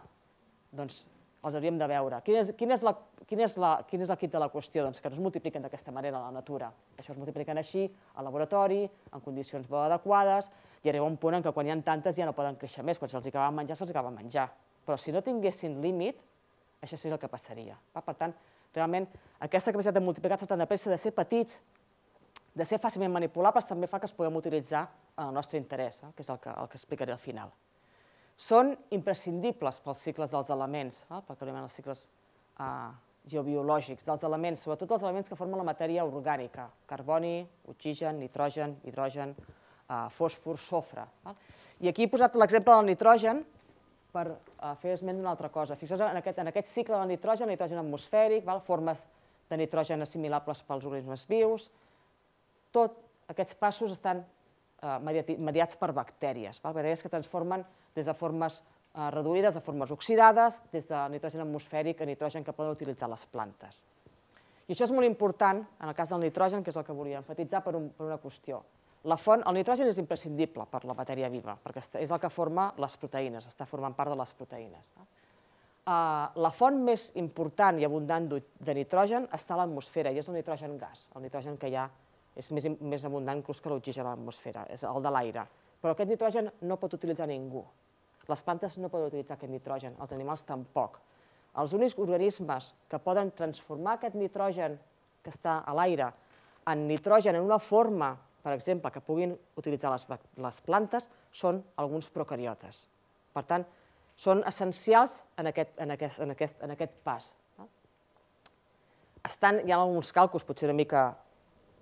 doncs els hauríem de veure. Quin és, quin és, la, quin és, la, quin és el kit de la qüestió? Doncs que no es multipliquen d'aquesta manera a la natura. Això es multipliquen així, al laboratori, en condicions molt adequades, i arriba un punt en què quan hi ha tantes ja no poden créixer més, quan se'ls acaben menjar, se'ls acaben menjar. Però si no tinguessin límit, això seria el que passaria. Va? Per tant, realment, aquesta capacitat de multiplicar-se tan de pressa, de ser petits, de ser fàcilment manipulables també fa que els puguem utilitzar en el nostre interès, eh, que és el que, el que explicaré al final. Són imprescindibles pels cicles dels elements, eh, pel que anomenem els cicles eh, geobiològics, dels elements, sobretot els elements que formen la matèria orgànica, carboni, oxigen, nitrogen, hidrogen, eh, fòsfor, sofre. Val? Eh. I aquí he posat l'exemple del nitrogen per eh, fer esment d'una altra cosa. Fixeu-vos en, aquest, en aquest cicle del nitrogen, nitrogen atmosfèric, val? formes de nitrogen assimilables pels organismes vius, tot aquests passos estan eh, mediats per bactèries, bactèries que transformen des de formes eh, reduïdes a formes oxidades, des de nitrogen atmosfèric a nitrogen que poden utilitzar les plantes. I això és molt important en el cas del nitrogen, que és el que volia enfatitzar per, un, per una qüestió. La font, el nitrogen és imprescindible per la matèria viva, perquè és el que forma les proteïnes, està formant part de les proteïnes. Eh, la font més important i abundant de nitrogen està a l'atmosfera, i és el nitrogen gas, el nitrogen que hi ha ja és més, més abundant inclús que l'oxigen a l'atmosfera, és el de l'aire. Però aquest nitrogen no pot utilitzar ningú. Les plantes no poden utilitzar aquest nitrogen, els animals tampoc. Els únics organismes que poden transformar aquest nitrogen que està a l'aire en nitrogen en una forma, per exemple, que puguin utilitzar les, les plantes, són alguns procariotes. Per tant, són essencials en aquest, en aquest, en aquest, en aquest pas. Estan, hi ha alguns càlculs, potser una mica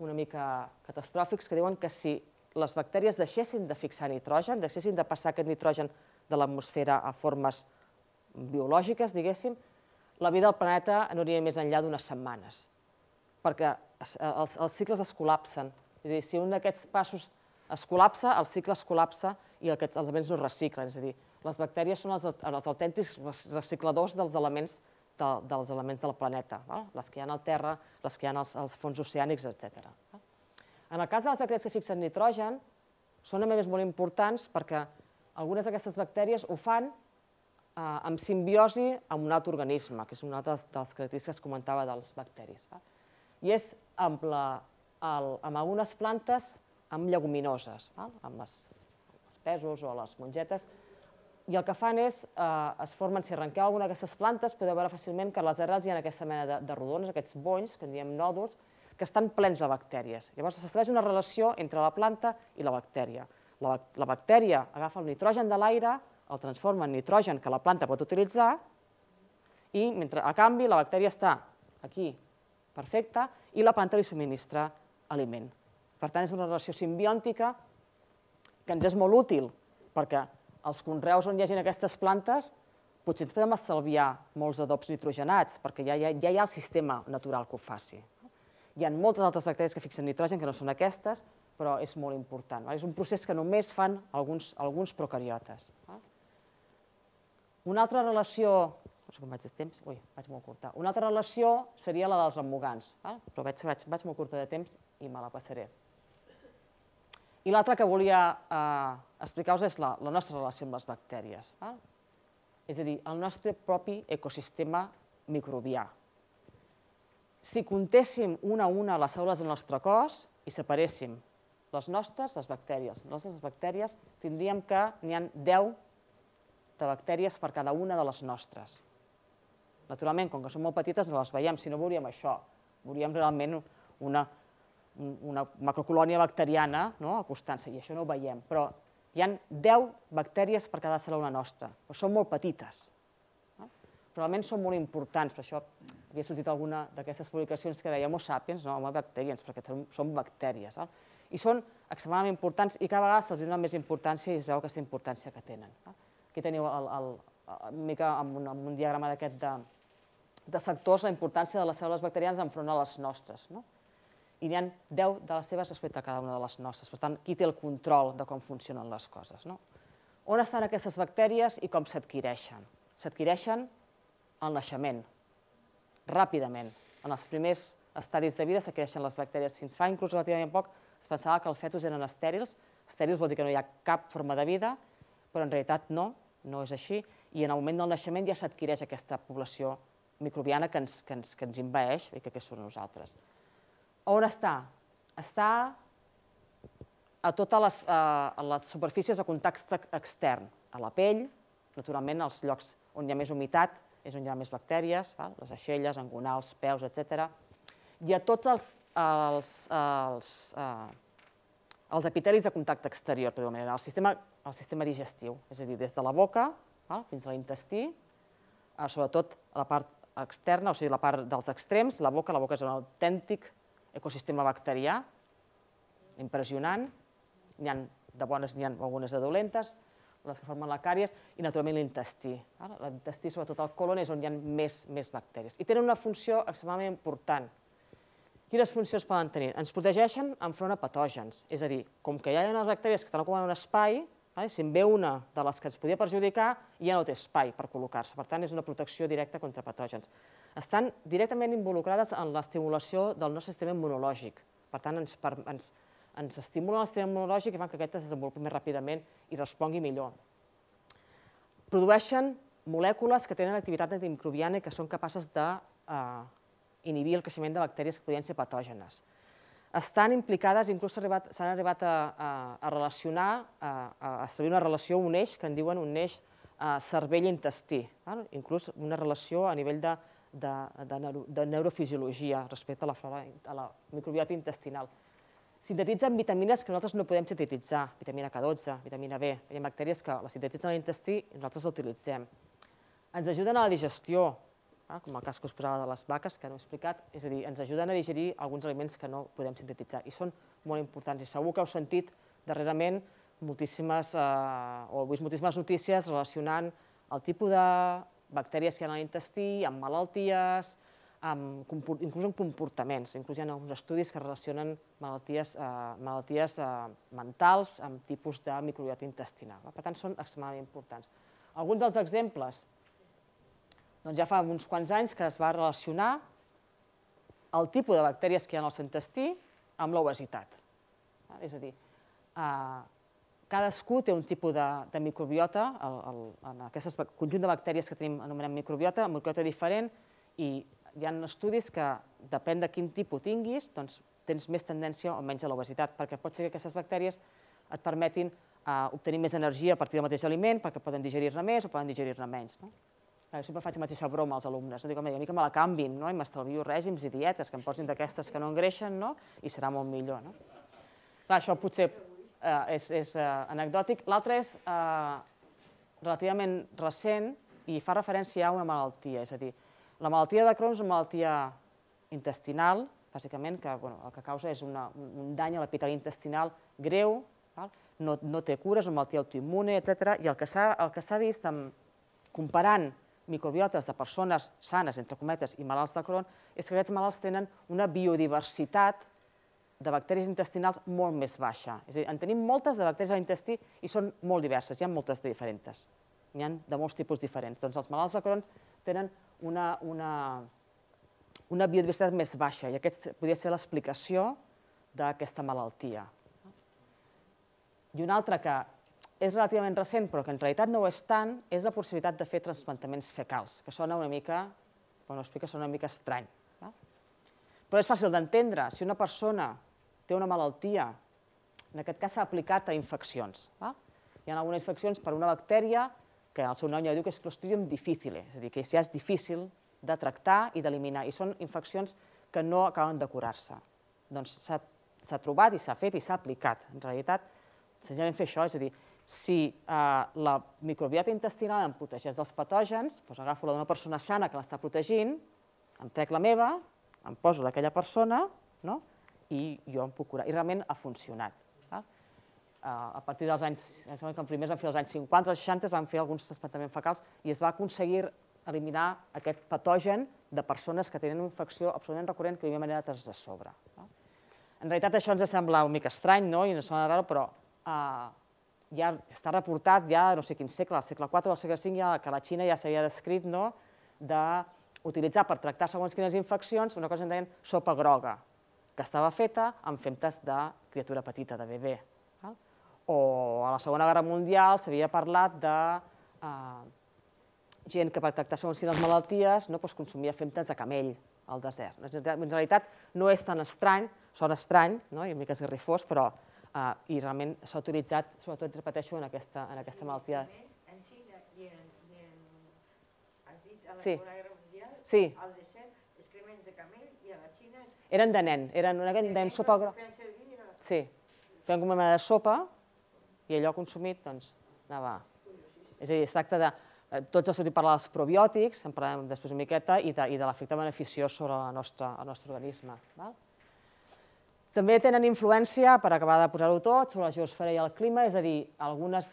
una mica catastròfics que diuen que si les bactèries deixessin de fixar nitrogen, deixessin de passar aquest nitrogen de l'atmosfera a formes biològiques, diguéssim, la vida del planeta aniria més enllà d'unes setmanes, perquè eh, els, els cicles es col·lapsen. És a dir, si un d'aquests passos es col·lapsa, el cicle es col·lapsa i aquest, els elements no reciclen. És a dir, les bactèries són els, els autèntics recicladors dels elements de, dels elements del planeta, val? les que hi ha al terra, les que hi ha als, als fons oceànics, etc. En el cas de les bactèries que fixen nitrogen, són a més molt importants perquè algunes d'aquestes bactèries ho fan eh, amb simbiosi amb un altre organisme, que és una altra de les característiques que comentava dels bacteris. Val? I és amb, la, el, amb algunes plantes amb lleguminoses, val? amb les, amb els pèsols o les mongetes, i el que fan és, eh, es formen, si arrenqueu alguna d'aquestes plantes, podeu veure fàcilment que a les arrels hi ha aquesta mena de, de rodones, aquests bonys, que en diem nòduls, que estan plens de bactèries. Llavors s'estableix una relació entre la planta i la bactèria. La, la bactèria agafa el nitrogen de l'aire, el transforma en nitrogen que la planta pot utilitzar, i mentre, a canvi la bactèria està aquí perfecta i la planta li subministra aliment. Per tant, és una relació simbiòntica que ens és molt útil perquè els conreus on hi hagin aquestes plantes, potser ens podem estalviar molts adobs nitrogenats, perquè ja, ja, ja hi ha el sistema natural que ho faci. Hi ha moltes altres bacteris que fixen nitrogen, que no són aquestes, però és molt important. És un procés que només fan alguns, alguns procariotes. Una altra relació, no sé com vaig de temps, ui, vaig molt curta. Una altra relació seria la dels remugants, però veig que vaig, vaig molt curta de temps i me la passaré. I l'altra que volia eh, explicar-vos és la, la nostra relació amb les bactèries. Val? Ah? És a dir, el nostre propi ecosistema microbià. Si contéssim una a una les cèl·lules del nostre cos i separéssim les nostres, les bactèries, les nostres bactèries, tindríem que n'hi ha 10 de bactèries per cada una de les nostres. Naturalment, com que són molt petites, no les veiem, si no veuríem això, veuríem realment una, una macrocolònia bacteriana no? acostant-se, i això no ho veiem, però hi ha 10 bactèries per cada cèl·lula nostra, però són molt petites. No? Realment són molt importants, per això havia sortit alguna d'aquestes publicacions que deia Homo sapiens, no, Homo bacterians, perquè són bactèries. No? I són extremadament importants i cada vegada se'ls dona més importància i es veu aquesta importància que tenen. No? Aquí teniu el, el, el mica amb un, amb un diagrama d'aquest de, de sectors la importància de les cèl·lules bacterianes enfront a les nostres. No? i n'hi ha 10 de les seves respecte a cada una de les nostres. Per tant, qui té el control de com funcionen les coses? No? On estan aquestes bactèries i com s'adquireixen? S'adquireixen al naixement, ràpidament. En els primers estadis de vida s'adquireixen les bactèries. Fins fa inclús relativament poc es pensava que els fetus eren estèrils. Estèrils vol dir que no hi ha cap forma de vida, però en realitat no, no és així. I en el moment del naixement ja s'adquireix aquesta població microbiana que ens, que ens, que ens envaeix i que, que som nosaltres on està? Està a totes les, eh, a les superfícies de contacte extern, a la pell, naturalment als llocs on hi ha més humitat és on hi ha més bactèries, val? les aixelles, angonals, peus, etc. I a tots els, els, els, eh, els epitelis de contacte exterior, per manera, el sistema, el sistema digestiu, és a dir, des de la boca val? fins a l'intestí, eh, sobretot a la part externa, o sigui, la part dels extrems, la boca, la boca és un autèntic ecosistema bacterià, impressionant, n'hi ha de bones, n'hi ha algunes de dolentes, les que formen la càries, i naturalment l'intestí. L'intestí, sobretot el colon, és on hi ha més, més bacteris. I tenen una funció extremadament important. Quines funcions poden tenir? Ens protegeixen enfront a patògens. És a dir, com que hi ha les bacteris que estan ocupant un espai, si en ve una de les que ens podia perjudicar, ja no té espai per col·locar-se. Per tant, és una protecció directa contra patògens. Estan directament involucrades en l'estimulació del nostre sistema immunològic. Per tant, ens, per, ens, ens estimulen el sistema immunològic i fan que aquest es desenvolupi més ràpidament i respongui millor. Produeixen molècules que tenen activitat antimicrobiana i que són capaces de eh, inhibir el creixement de bactèries que podrien ser patògenes estan implicades, inclús s'han arribat, arribat a, a, a relacionar, a, a establir una relació, un eix, que en diuen un eix cervell-intestí, inclús una relació a nivell de, de, de, neuro, de neurofisiologia respecte a la, flora, a la microbiota intestinal. Sintetitzen vitamines que nosaltres no podem sintetitzar, vitamina K12, vitamina B, hi ha bactèries que les sintetitzen a l'intestí i nosaltres la utilitzem. Ens ajuden a la digestió, Ah, com el cas que us posava de les vaques, que no he explicat, és a dir, ens ajuden a digerir alguns aliments que no podem sintetitzar i són molt importants. I segur que heu sentit darrerament moltíssimes, eh, o heu vist moltíssimes notícies relacionant el tipus de bactèries que hi ha a l'intestí, amb malalties, amb, inclús amb comportaments. Inclús hi ha alguns estudis que relacionen malalties, eh, malalties eh, mentals amb tipus de microbiota intestinal. Per tant, són extremadament importants. Alguns dels exemples doncs ja fa uns quants anys que es va relacionar el tipus de bactèries que hi ha en el intestí amb l'obesitat. És a dir, eh, cadascú té un tipus de, de microbiota, el, el, en aquest conjunt de bactèries que tenim anomenem microbiota, microbiota diferent, i hi ha estudis que, depèn de quin tipus tinguis, doncs tens més tendència o menys a l'obesitat, perquè pot ser que aquestes bactèries et permetin eh, obtenir més energia a partir del mateix aliment, perquè poden digerir-ne més o poden digerir-ne menys. No? Eh, sempre faig la mateixa broma als alumnes, no? dic, home, ni que me la canvin, no? i m'estalvio règims i dietes, que em posin d'aquestes que no engreixen, no? i serà molt millor. No? Clar, això potser eh, és, és eh, anecdòtic. L'altre és eh, relativament recent i fa referència a una malaltia, és a dir, la malaltia de Crohn és una malaltia intestinal, bàsicament, que bueno, el que causa és una, un dany a l'epiteli intestinal greu, val? No, no té cures, és una malaltia autoimmune, etc. I el que s'ha vist amb, comparant microbiotes de persones sanes, entre cometes, i malalts de Crohn, és que aquests malalts tenen una biodiversitat de bacteris intestinals molt més baixa. És a dir, en tenim moltes de bacteris a l'intestí i són molt diverses, hi ha moltes de diferents. N'hi ha de molts tipus diferents. Doncs els malalts de Crohn tenen una, una, una biodiversitat més baixa i aquest podria ser l'explicació d'aquesta malaltia. I una altra que és relativament recent, però que en realitat no ho és tant, és la possibilitat de fer transplantaments fecals, que sona una mica, quan ho explica, sona una mica estrany. Va? Però és fàcil d'entendre. Si una persona té una malaltia, en aquest cas s'ha aplicat a infeccions. Va? Hi ha algunes infeccions per una bactèria que el seu nom ja diu que és Clostridium difficile, és a dir, que ja és difícil de tractar i d'eliminar, i són infeccions que no acaben de curar-se. Doncs s'ha trobat i s'ha fet i s'ha aplicat. En realitat, senzillament fer això, és a dir, si eh, la microbiota intestinal em protegeix dels patògens, doncs agafo la d'una persona sana que l'està protegint, em trec la meva, em poso d'aquella persona no? i jo em puc curar. I realment ha funcionat. Eh? Eh, a partir dels anys, em sembla que en primers van fer els anys 50, els 60, es van fer alguns trasplantaments fecals i es va aconseguir eliminar aquest patogen de persones que tenen una infecció absolutament recurrent que havia manera de de sobre. En realitat això ens sembla un mica estrany no? i ens sona raro, però ja està reportat ja no sé quin segle, al segle IV o al segle V, ja, que la Xina ja s'havia descrit no, d'utilitzar per tractar segons quines infeccions una cosa en deien sopa groga, que estava feta amb femtes de criatura petita, de bebè. Val? O a la Segona Guerra Mundial s'havia parlat de eh, gent que per tractar segons quines malalties no, doncs, consumia femtes de camell al desert. En realitat no és tan estrany, sona estrany no? i una mica esgarrifós, però eh, i realment s'ha utilitzat, sobretot, repeteixo, en aquesta, en aquesta malaltia. En Xina i en, i en, has dit, a la sí. Segona Guerra Mundial, sí. al desert, excrements de camell, i a la Xina... Eren de nen, eren una de nen sopa... Feien Sí, feien com una mena de sopa i allò consumit, doncs, anava... És a dir, es tracta de... Eh, tots els que parlar dels probiòtics, en parlarem després una miqueta, i de, i de l'efecte beneficiós sobre la nostra, el nostre organisme. Val? També tenen influència, per acabar de posar-ho tot, sobre la geosfera i el clima, és a dir, algunes,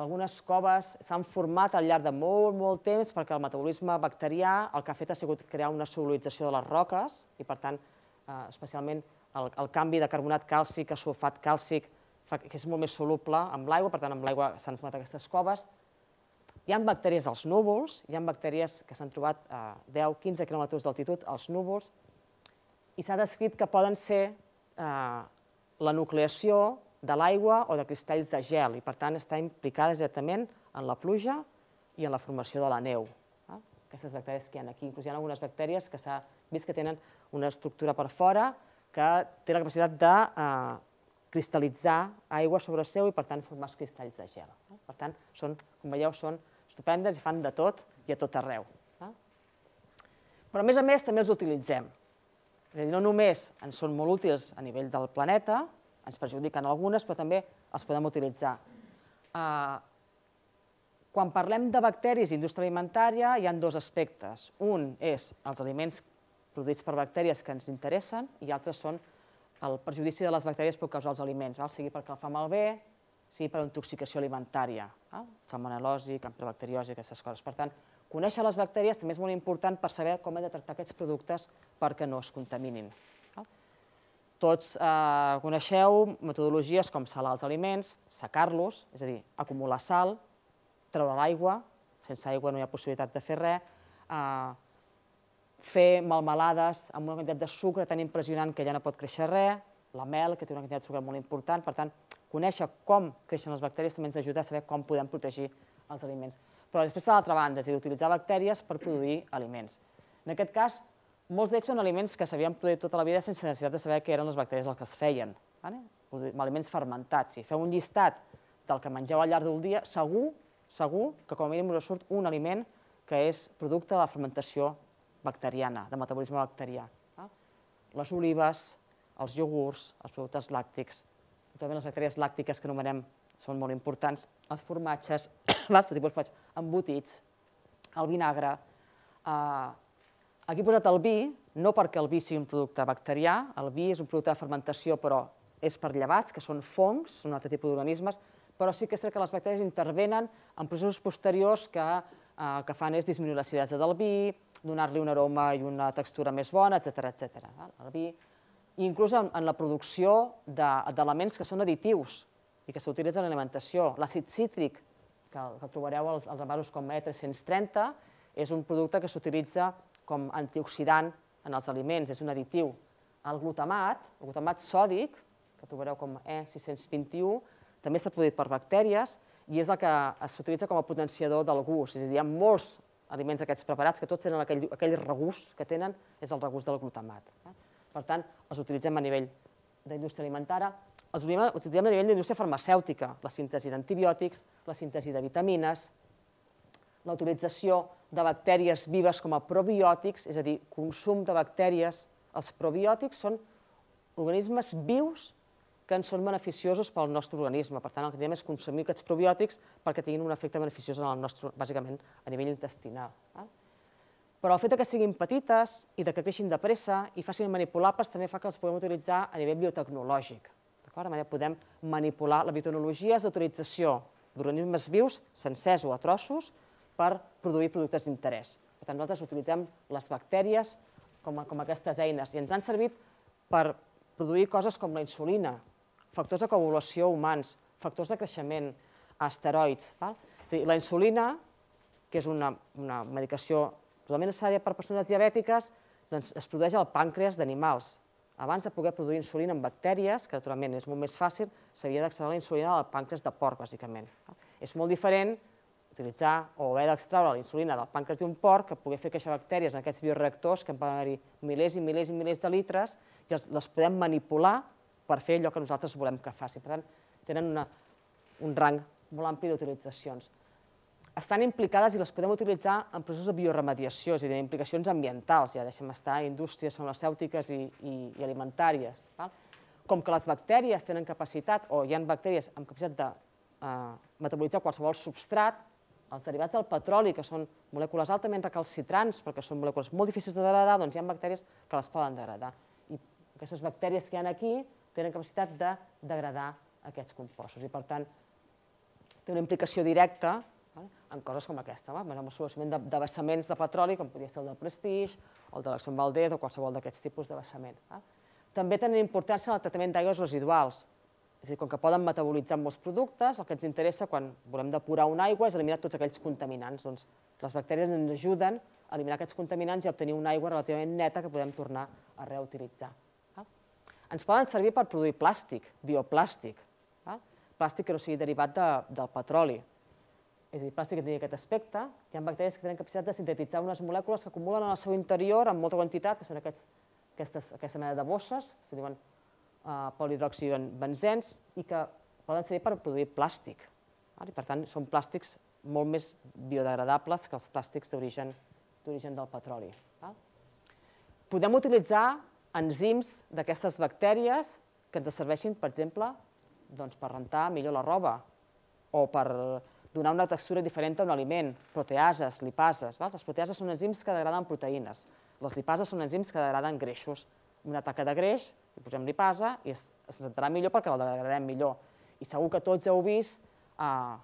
algunes coves s'han format al llarg de molt, molt temps perquè el metabolisme bacterià el que ha fet ha sigut crear una solubilització de les roques i, per tant, eh, especialment el, el canvi de carbonat càlcic a sulfat càlcic, que és molt més soluble amb l'aigua, per tant, amb l'aigua s'han format aquestes coves. Hi ha bacteris als núvols, hi ha bacteries que s'han trobat a 10-15 km d'altitud als núvols, i s'ha descrit que poden ser Eh, la nucleació de l'aigua o de cristalls de gel i, per tant, està implicada exactament en la pluja i en la formació de la neu. Eh? Aquestes bactèries que hi ha aquí. Inclús hi ha algunes bactèries que s'ha vist que tenen una estructura per fora que té la capacitat de eh, cristal·litzar aigua sobre seu i, per tant, formar els cristalls de gel. Eh? Per tant, són, com veieu, són estupendes i fan de tot i a tot arreu. Eh? Però, a més a més, també els utilitzem. És a dir, no només ens són molt útils a nivell del planeta, ens perjudiquen algunes, però també els podem utilitzar. Uh, quan parlem de bacteris i indústria alimentària, hi ha dos aspectes. Un és els aliments produïts per bacteris que ens interessen i altres són el perjudici de les bactèries per causar els aliments, val? sigui perquè el fa malbé, sigui per intoxicació alimentària, salmonelosi, campylobacteriosi, aquestes coses. Per tant, Conèixer les bactèries també és molt important per saber com hem de tractar aquests productes perquè no es contaminin. Tots eh, coneixeu metodologies com salar els aliments, secar-los, és a dir, acumular sal, treure l'aigua, sense aigua no hi ha possibilitat de fer res, eh, fer melmelades amb una quantitat de sucre tan impressionant que ja no pot créixer res, la mel, que té una quantitat de sucre molt important, per tant, conèixer com creixen les bactèries també ens ajuda a saber com podem protegir els aliments però després de l'altra banda, és a dir, utilitzar bactèries per produir aliments. En aquest cas, molts d'ells són aliments que s'havien produït tota la vida sense necessitat de saber què eren les bactèries el que es feien. Vale? Aliments fermentats. Si feu un llistat del que mengeu al llarg del dia, segur, segur que com a mínim us surt un aliment que és producte de la fermentació bacteriana, de metabolisme bacterià. Les olives, els iogurts, els productes làctics, també les bacteries làctiques que anomenem són molt importants, els formatges, basta, (coughs) tipus faig embotits, el vinagre. Eh, aquí he posat el vi, no perquè el vi sigui un producte bacterià, el vi és un producte de fermentació, però és per llevats, que són fongs, un altre tipus d'organismes, però sí que és cert que les bacteris intervenen en processos posteriors que eh, que fan és disminuir l'acidesa del vi, donar-li un aroma i una textura més bona, etc etc. El vi, I inclús en, en la producció d'elements de, que són additius i que s'utilitzen en l'alimentació. L'àcid cítric que el trobareu als, als envasos com E330, és un producte que s'utilitza com antioxidant en els aliments, és un additiu. El glutamat, el glutamat sòdic, que trobareu com E621, també està produït per bactèries i és el que s'utilitza com a potenciador del gust. És a dir, hi ha molts aliments aquests preparats que tots tenen aquell, aquell regust que tenen, és el regust del glutamat. Per tant, els utilitzem a nivell d'indústria alimentària, els utilitzem, els utilitzem a nivell d'indústria farmacèutica, la síntesi d'antibiòtics, la síntesi de vitamines, la utilització de bactèries vives com a probiòtics, és a dir, consum de bactèries. Els probiòtics són organismes vius que ens són beneficiosos pel nostre organisme. Per tant, el que diem és consumir aquests probiòtics perquè tinguin un efecte beneficiós en el nostre, bàsicament a nivell intestinal. Però el fet que siguin petites i de que creixin de pressa i facin manipulables també fa que els puguem utilitzar a nivell biotecnològic. D'acord? De manera podem manipular la biotecnologia és l'autorització d'organismes vius, sencers o a trossos, per produir productes d'interès. Per tant, nosaltres utilitzem les bactèries com, a, com aquestes eines i ens han servit per produir coses com la insulina, factors de coagulació humans, factors de creixement, asteroids. Val? És dir, la insulina, que és una, una medicació totalment necessària per persones diabètiques, doncs es produeix al pàncreas d'animals abans de poder produir insulina en bactèries, que naturalment és molt més fàcil, s'havia d'extreure la insulina del pàncreas de porc, bàsicament. És molt diferent utilitzar o haver d'extraure la insulina del pàncreas d'un porc que pugui fer queixar bactèries en aquests bioreactors que en poden haver-hi milers i milers i milers de litres i els, les podem manipular per fer allò que nosaltres volem que faci. Per tant, tenen una, un rang molt ampli d'utilitzacions estan implicades i les podem utilitzar en processos de bioremediació, és a dir, implicacions ambientals, ja deixem estar indústries farmacèutiques i, i, i alimentàries. Val? Com que les bactèries tenen capacitat, o hi ha bactèries amb capacitat de eh, metabolitzar qualsevol substrat, els derivats del petroli, que són molècules altament recalcitrants, perquè són molècules molt difícils de degradar, doncs hi ha bactèries que les poden degradar. I aquestes bactèries que hi ha aquí tenen capacitat de degradar aquests compostos. I, per tant, té una implicació directa en coses com aquesta, va? amb el solucionament de, de vessaments de petroli, com podria ser el del Prestige, o el de l'Axon Valdés, o qualsevol d'aquests tipus de vessament. Va? Eh? També tenen importància en el tractament d'aigües residuals, és a dir, com que poden metabolitzar molts productes, el que ens interessa quan volem depurar una aigua és eliminar tots aquells contaminants. Doncs les bactèries ens ajuden a eliminar aquests contaminants i a obtenir una aigua relativament neta que podem tornar a reutilitzar. Va? Eh? Ens poden servir per produir plàstic, bioplàstic, va? Eh? plàstic que no sigui derivat de, del petroli, és a dir, plàstic que té aquest aspecte. Hi ha bacteris que tenen capacitat de sintetitzar unes molècules que acumulen en el seu interior en molta quantitat, que són aquests, aquestes, aquesta mena de bosses, se diuen eh, polidroxibenzens, i que poden servir per produir plàstic. I, per tant, són plàstics molt més biodegradables que els plàstics d'origen del petroli. Podem utilitzar enzims d'aquestes bactèries que ens serveixin, per exemple, doncs, per rentar millor la roba o per donar una textura diferent a un aliment, proteases, lipases. Val? Les proteases són enzims que degraden proteïnes, les lipases són enzims que degraden greixos. Una taca de greix, hi posem lipasa i es, es sentarà millor perquè la degradem millor. I segur que tots heu vist eh,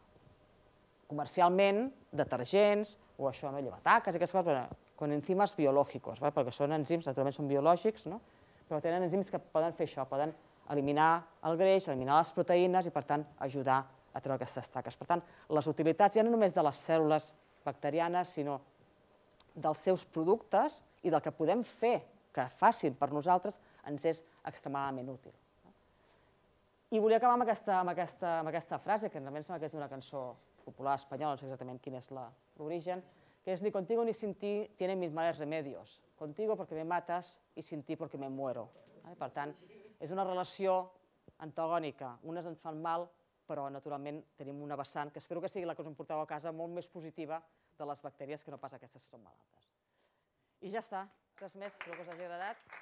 comercialment detergents o això, no? llevataques i aquestes coses, bueno, con enzimes biològics, ¿vale? perquè són enzims, naturalment són biològics, no? però tenen enzims que poden fer això, poden eliminar el greix, eliminar les proteïnes i, per tant, ajudar a a treure aquestes taques. Per tant, les utilitats ja no només de les cèl·lules bacterianes, sinó dels seus productes i del que podem fer que facin per nosaltres ens és extremadament útil. I volia acabar amb aquesta, amb aquesta, amb aquesta frase, que em sembla que és d'una cançó popular espanyola, no sé exactament quin és l'origen, que és ni contigo ni sin ti tienen mis males remedios. Contigo porque me matas y sin ti porque me muero. Per tant, és una relació antagònica. Unes ens fan mal, però naturalment tenim una vessant, que espero que sigui la que us emporteu a casa, molt més positiva de les bactèries que no pas aquestes que són malaltes. I ja està, res més, espero que us hagi agradat.